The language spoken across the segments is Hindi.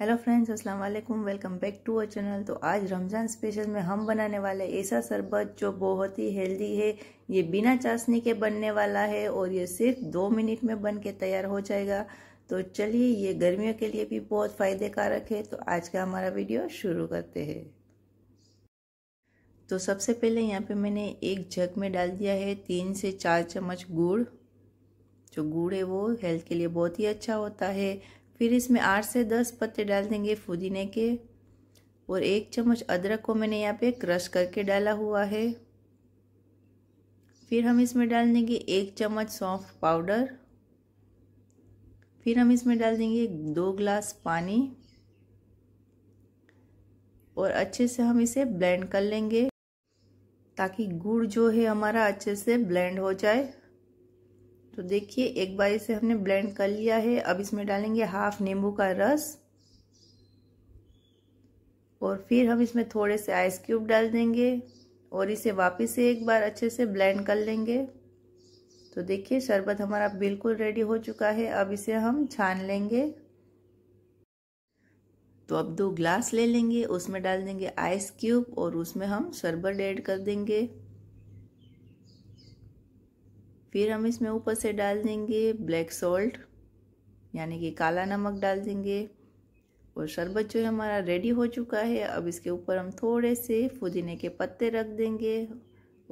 हेलो फ्रेंड्स अस्सलाम वालेकुम welcome back to our channel तो आज रमज़ान स्पेशल में हम बनाने वाले ऐसा शरबत जो बहुत ही हेल्दी है ये बिना चाशनी के बनने वाला है और ये सिर्फ दो मिनट में बन के तैयार हो जाएगा तो चलिए ये गर्मियों के लिए भी बहुत फायदेकारक है तो आज का हमारा वीडियो शुरू करते हैं तो सबसे पहले यहाँ पर मैंने एक जग में डाल दिया है तीन से चार चम्मच गुड़ जो गुड़ है वो हेल्थ के लिए बहुत ही अच्छा होता है फिर इसमें आठ से दस पत्ते डाल देंगे फुदीने के और एक चम्मच अदरक को मैंने यहाँ पे क्रश करके डाला हुआ है फिर हम इसमें डाल देंगे एक चम्मच सौंफ पाउडर फिर हम इसमें डाल देंगे दो ग्लास पानी और अच्छे से हम इसे ब्लेंड कर लेंगे ताकि गुड़ जो है हमारा अच्छे से ब्लेंड हो जाए तो देखिए एक बार इसे हमने ब्लेंड कर लिया है अब इसमें डालेंगे हाफ नींबू का रस और फिर हम इसमें थोड़े से आइस क्यूब डाल देंगे और इसे वापस से एक बार अच्छे से ब्लेंड कर लेंगे तो देखिए शरबत हमारा बिल्कुल रेडी हो चुका है अब इसे हम छान लेंगे तो अब दो ग्लास ले लेंगे उसमें डाल देंगे आइस क्यूब और उसमें हम शरबत ऐड कर देंगे फिर हम इसमें ऊपर से डाल देंगे ब्लैक सॉल्ट यानी कि काला नमक डाल देंगे और शरबत जो है हमारा रेडी हो चुका है अब इसके ऊपर हम थोड़े से फुदीने के पत्ते रख देंगे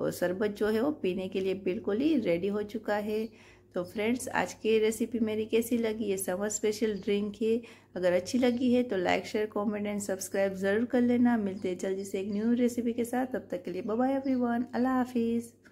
और शरबत जो है वो पीने के लिए बिल्कुल ही रेडी हो चुका है तो फ्रेंड्स आज की रेसिपी मेरी कैसी लगी ये समर स्पेशल ड्रिंक है अगर अच्छी लगी है तो like share comment and subscribe ज़रूर कर लेना मिलते हैं जल्दी से एक न्यू रेसिपी के साथ तब तक के लिए बाय एवरीवन अल्लाह हाफिज़